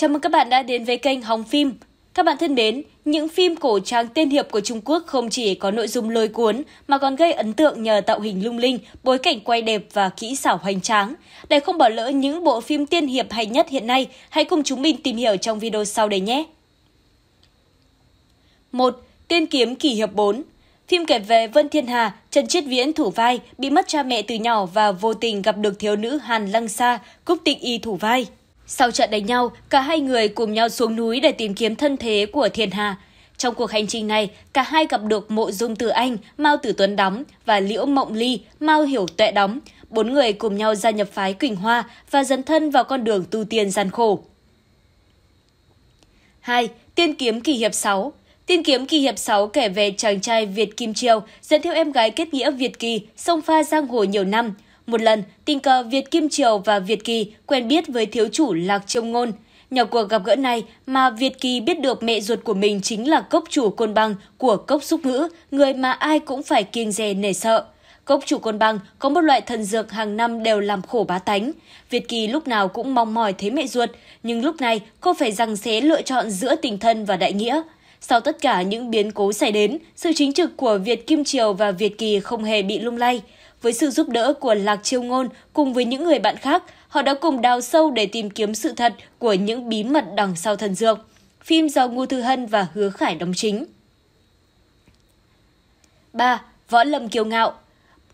Chào mừng các bạn đã đến với kênh Hồng Phim. Các bạn thân mến, những phim cổ trang tiên hiệp của Trung Quốc không chỉ có nội dung lôi cuốn mà còn gây ấn tượng nhờ tạo hình lung linh, bối cảnh quay đẹp và kỹ xảo hoành tráng. Để không bỏ lỡ những bộ phim tiên hiệp hay nhất hiện nay, hãy cùng chúng mình tìm hiểu trong video sau đây nhé. 1. Tiên kiếm kỷ hiệp 4 Phim kể về Vân Thiên Hà, Trần Chiết Viễn thủ vai, bị mất cha mẹ từ nhỏ và vô tình gặp được thiếu nữ Hàn Lăng Sa, cúc tịnh y thủ vai. Sau trận đánh nhau, cả hai người cùng nhau xuống núi để tìm kiếm thân thế của thiên hà. Trong cuộc hành trình này, cả hai gặp được Mộ Dung Tử Anh, Mao Tử Tuấn đóng và Liễu Mộng Ly, Mao Hiểu Tuệ đóng. Bốn người cùng nhau gia nhập phái Quỳnh Hoa và dấn thân vào con đường tu tiên gian khổ. 2. Tiên kiếm kỳ hiệp 6 Tiên kiếm kỳ hiệp 6 kể về chàng trai Việt Kim Triều dẫn theo em gái kết nghĩa Việt Kỳ, sông pha giang hồ nhiều năm – một lần, tình cờ Việt Kim Triều và Việt Kỳ quen biết với thiếu chủ Lạc Trông Ngôn. Nhờ cuộc gặp gỡ này mà Việt Kỳ biết được mẹ ruột của mình chính là cốc chủ côn băng của cốc xúc ngữ, người mà ai cũng phải kiêng dè nể sợ. Cốc chủ côn băng có một loại thần dược hàng năm đều làm khổ bá tánh. Việt Kỳ lúc nào cũng mong mỏi thấy mẹ ruột, nhưng lúc này cô phải rằng xé lựa chọn giữa tình thân và đại nghĩa. Sau tất cả những biến cố xảy đến, sự chính trực của Việt Kim Triều và Việt Kỳ không hề bị lung lay. Với sự giúp đỡ của Lạc Chiêu Ngôn cùng với những người bạn khác, họ đã cùng đào sâu để tìm kiếm sự thật của những bí mật đằng sau thần dược. Phim do Ngô Thư Hân và Hứa Khải đóng chính. 3. Võ Lâm Kiêu Ngạo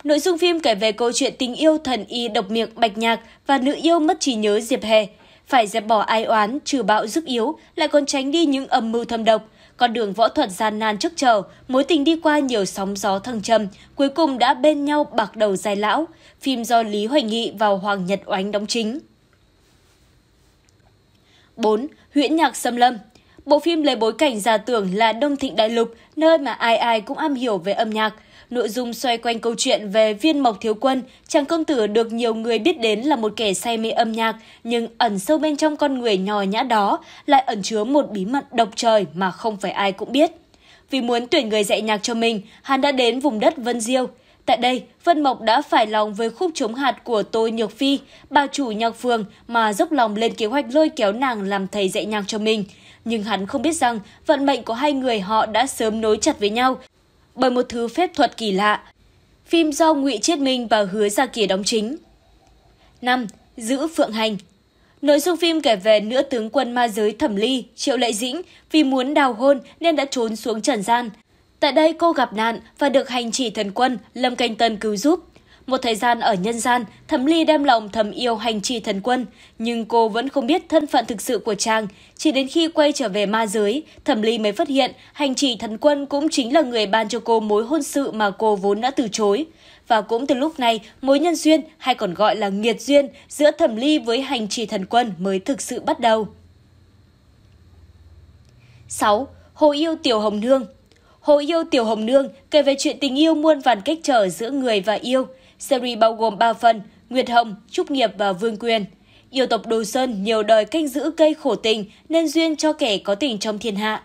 Nội dung phim kể về câu chuyện tình yêu thần y độc miệng Bạch Nhạc và nữ yêu mất trí nhớ Diệp Hề. Phải dẹp bỏ ai oán, trừ bạo giúp yếu, lại còn tránh đi những âm mưu thâm độc – con đường võ thuật gian nan trước chờ, mối tình đi qua nhiều sóng gió thăng trầm, cuối cùng đã bên nhau bạc đầu dài lão, phim do Lý Hoài Nghị và Hoàng Nhật Oánh đóng chính. 4. Huyễn nhạc xâm lâm Bộ phim lấy bối cảnh giả tưởng là Đông Thịnh Đại Lục, nơi mà ai ai cũng am hiểu về âm nhạc, Nội dung xoay quanh câu chuyện về viên mộc thiếu quân, chàng công tử được nhiều người biết đến là một kẻ say mê âm nhạc, nhưng ẩn sâu bên trong con người nhò nhã đó lại ẩn chứa một bí mật độc trời mà không phải ai cũng biết. Vì muốn tuyển người dạy nhạc cho mình, hắn đã đến vùng đất Vân Diêu. Tại đây, Vân Mộc đã phải lòng với khúc chống hạt của Tô Nhược Phi, bà chủ nhạc phường mà dốc lòng lên kế hoạch lôi kéo nàng làm thầy dạy nhạc cho mình. Nhưng hắn không biết rằng vận mệnh của hai người họ đã sớm nối chặt với nhau bởi một thứ phép thuật kỳ lạ. Phim do Ngụy Chiết Minh và Hứa Gia Kỳ đóng chính. 5. Giữ Phượng Hành Nội dung phim kể về nữ tướng quân ma giới Thẩm Ly, Triệu Lệ Dĩnh vì muốn đào hôn nên đã trốn xuống trần gian. Tại đây cô gặp nạn và được hành chỉ thần quân Lâm Canh Tân cứu giúp. Một thời gian ở nhân gian, Thẩm Ly đem lòng thầm yêu hành trì thần quân, nhưng cô vẫn không biết thân phận thực sự của chàng. Chỉ đến khi quay trở về ma giới, Thẩm Ly mới phát hiện hành trì thần quân cũng chính là người ban cho cô mối hôn sự mà cô vốn đã từ chối. Và cũng từ lúc này, mối nhân duyên hay còn gọi là nghiệt duyên giữa Thẩm Ly với hành trì thần quân mới thực sự bắt đầu. 6. Hồ yêu Tiểu Hồng Nương Hồ yêu Tiểu Hồng Nương kể về chuyện tình yêu muôn vàn cách trở giữa người và yêu. Series bao gồm 3 phần, Nguyệt Hồng, Trúc Nghiệp và Vương Quyền. Yêu tộc Đồ Sơn nhiều đời canh giữ cây khổ tình nên duyên cho kẻ có tình trong thiên hạ.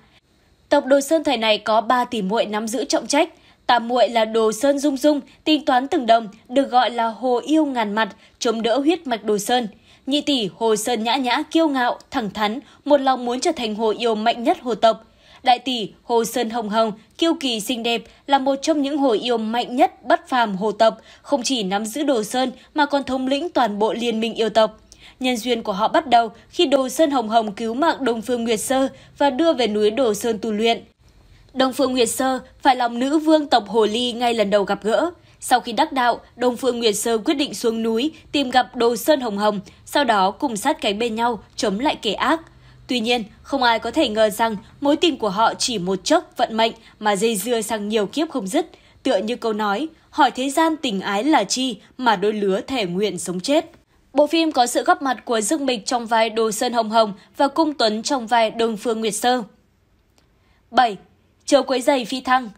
Tộc Đồ Sơn thời này có 3 tỷ muội nắm giữ trọng trách. Tam muội là Đồ Sơn Dung Dung, tính toán từng đồng, được gọi là Hồ Yêu ngàn mặt, chống đỡ huyết mạch Đồ Sơn. Nhị tỷ Hồ Sơn nhã nhã kiêu ngạo, thẳng thắn, một lòng muốn trở thành hồ yêu mạnh nhất hồ tộc. Đại tỷ Hồ Sơn Hồng Hồng, kiêu kỳ xinh đẹp là một trong những hồ yêu mạnh nhất bất phàm hồ tộc, không chỉ nắm giữ Đồ Sơn mà còn thống lĩnh toàn bộ liên minh yêu tộc. Nhân duyên của họ bắt đầu khi Đồ Sơn Hồng Hồng cứu mạng Đông Phương Nguyệt Sơ và đưa về núi Đồ Sơn tu luyện. Đông Phương Nguyệt Sơ phải lòng nữ vương tộc Hồ Ly ngay lần đầu gặp gỡ. Sau khi đắc đạo, Đông Phương Nguyệt Sơ quyết định xuống núi tìm gặp Đồ Sơn Hồng Hồng, sau đó cùng sát cánh bên nhau chống lại kẻ ác. Tuy nhiên, không ai có thể ngờ rằng mối tình của họ chỉ một chốc vận mệnh mà dây dưa sang nhiều kiếp không dứt. Tựa như câu nói, hỏi thế gian tình ái là chi mà đôi lứa thể nguyện sống chết. Bộ phim có sự góp mặt của Dương Mịch trong vai Đồ Sơn Hồng Hồng và Cung Tuấn trong vai Đường Phương Nguyệt Sơ. 7. Chờ quấy giày phi thăng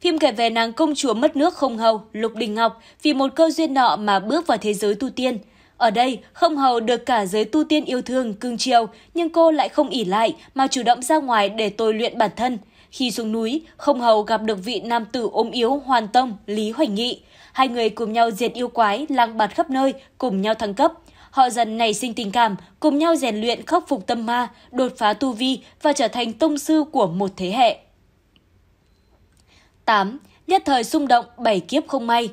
Phim kể về nàng công chúa mất nước không hầu, Lục Đình Ngọc vì một cơ duyên nọ mà bước vào thế giới tu tiên – ở đây, không hầu được cả giới tu tiên yêu thương, cưng chiều, nhưng cô lại không ỉ lại mà chủ động ra ngoài để tôi luyện bản thân. Khi xuống núi, không hầu gặp được vị nam tử ôm yếu hoàn tông, Lý Hoành Nghị. Hai người cùng nhau diệt yêu quái, lang bạt khắp nơi, cùng nhau thăng cấp. Họ dần nảy sinh tình cảm, cùng nhau rèn luyện khắc phục tâm ma, đột phá tu vi và trở thành tông sư của một thế hệ. 8. Nhất thời xung động, bảy kiếp không may,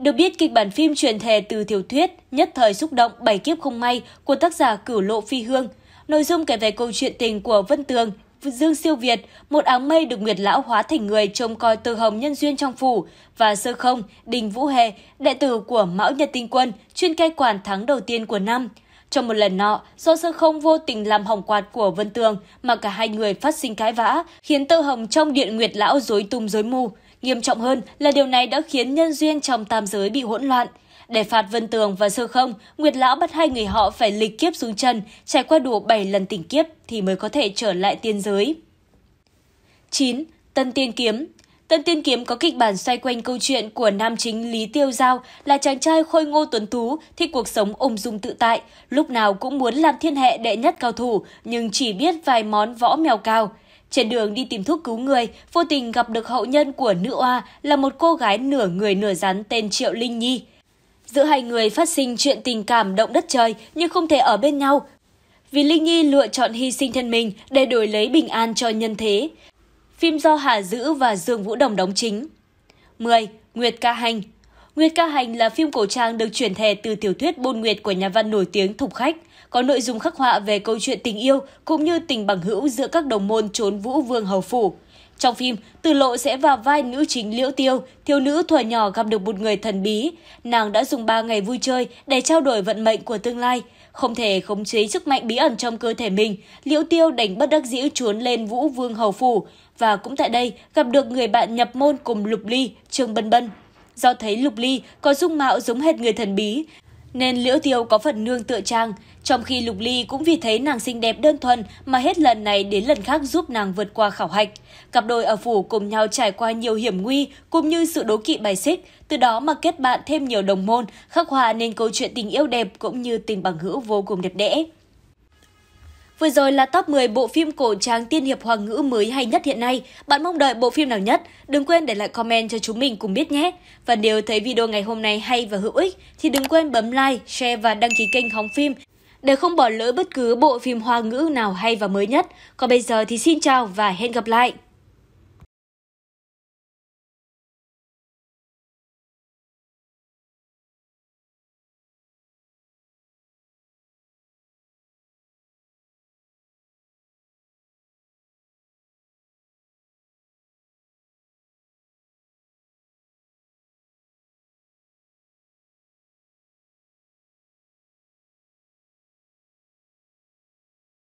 được biết, kịch bản phim truyền thể từ tiểu thuyết Nhất thời xúc động bảy kiếp không may của tác giả Cửu Lộ Phi Hương. Nội dung kể về câu chuyện tình của Vân Tường, Dương Siêu Việt, một áng mây được Nguyệt Lão hóa thành người trông coi từ hồng nhân duyên trong phủ, và Sơ Không, Đình Vũ Hề, đệ tử của Mão Nhật Tinh Quân, chuyên cai quản tháng đầu tiên của năm. Trong một lần nọ, do Sơ Không vô tình làm hỏng quạt của Vân Tường mà cả hai người phát sinh cãi vã, khiến tơ hồng trong điện Nguyệt Lão rối tung rối mù. Nghiêm trọng hơn là điều này đã khiến nhân duyên trong tam giới bị hỗn loạn. Để phạt Vân Tường và Sơ Không, Nguyệt Lão bắt hai người họ phải lịch kiếp xuống chân, trải qua đủ 7 lần tỉnh kiếp thì mới có thể trở lại tiên giới. 9. Tân Tiên Kiếm Tân Tiên Kiếm có kịch bản xoay quanh câu chuyện của nam chính Lý Tiêu Giao là chàng trai khôi ngô tuấn tú thì cuộc sống ung dung tự tại, lúc nào cũng muốn làm thiên hệ đệ nhất cao thủ nhưng chỉ biết vài món võ mèo cao. Trên đường đi tìm thuốc cứu người, vô tình gặp được hậu nhân của nữ oa là một cô gái nửa người nửa rắn tên Triệu Linh Nhi. Giữa hai người phát sinh chuyện tình cảm động đất trời nhưng không thể ở bên nhau. Vì Linh Nhi lựa chọn hy sinh thân mình để đổi lấy bình an cho nhân thế. Phim do Hà Dữ và Dương Vũ Đồng đóng chính. 10. Nguyệt Ca Hành Nguyệt Ca Hành là phim cổ trang được chuyển thể từ tiểu thuyết Bôn Nguyệt của nhà văn nổi tiếng Thục Khách – có nội dung khắc họa về câu chuyện tình yêu cũng như tình bằng hữu giữa các đồng môn trốn vũ vương hầu phủ. Trong phim, Từ Lộ sẽ vào vai nữ chính Liễu Tiêu, thiếu nữ thuở nhỏ gặp được một người thần bí. Nàng đã dùng 3 ngày vui chơi để trao đổi vận mệnh của tương lai. Không thể khống chế sức mạnh bí ẩn trong cơ thể mình, Liễu Tiêu đành bất đắc dĩ trốn lên Vũ Vương Hầu Phủ và cũng tại đây gặp được người bạn nhập môn cùng Lục Ly, Trương Bân Bân. Do thấy Lục Ly có dung mạo giống hệt người thần bí, nên Liễu Tiêu có phần nương tựa Trang, trong khi Lục Ly cũng vì thấy nàng xinh đẹp đơn thuần mà hết lần này đến lần khác giúp nàng vượt qua khảo hạch. Cặp đôi ở phủ cùng nhau trải qua nhiều hiểm nguy cũng như sự đố kỵ bài xích, từ đó mà kết bạn thêm nhiều đồng môn, khắc họa nên câu chuyện tình yêu đẹp cũng như tình bằng hữu vô cùng đẹp đẽ. Vừa rồi là top 10 bộ phim cổ trang tiên hiệp hoàng ngữ mới hay nhất hiện nay. Bạn mong đợi bộ phim nào nhất? Đừng quên để lại comment cho chúng mình cùng biết nhé. Và nếu thấy video ngày hôm nay hay và hữu ích thì đừng quên bấm like, share và đăng ký kênh Hóng Phim để không bỏ lỡ bất cứ bộ phim hoa ngữ nào hay và mới nhất. Còn bây giờ thì xin chào và hẹn gặp lại!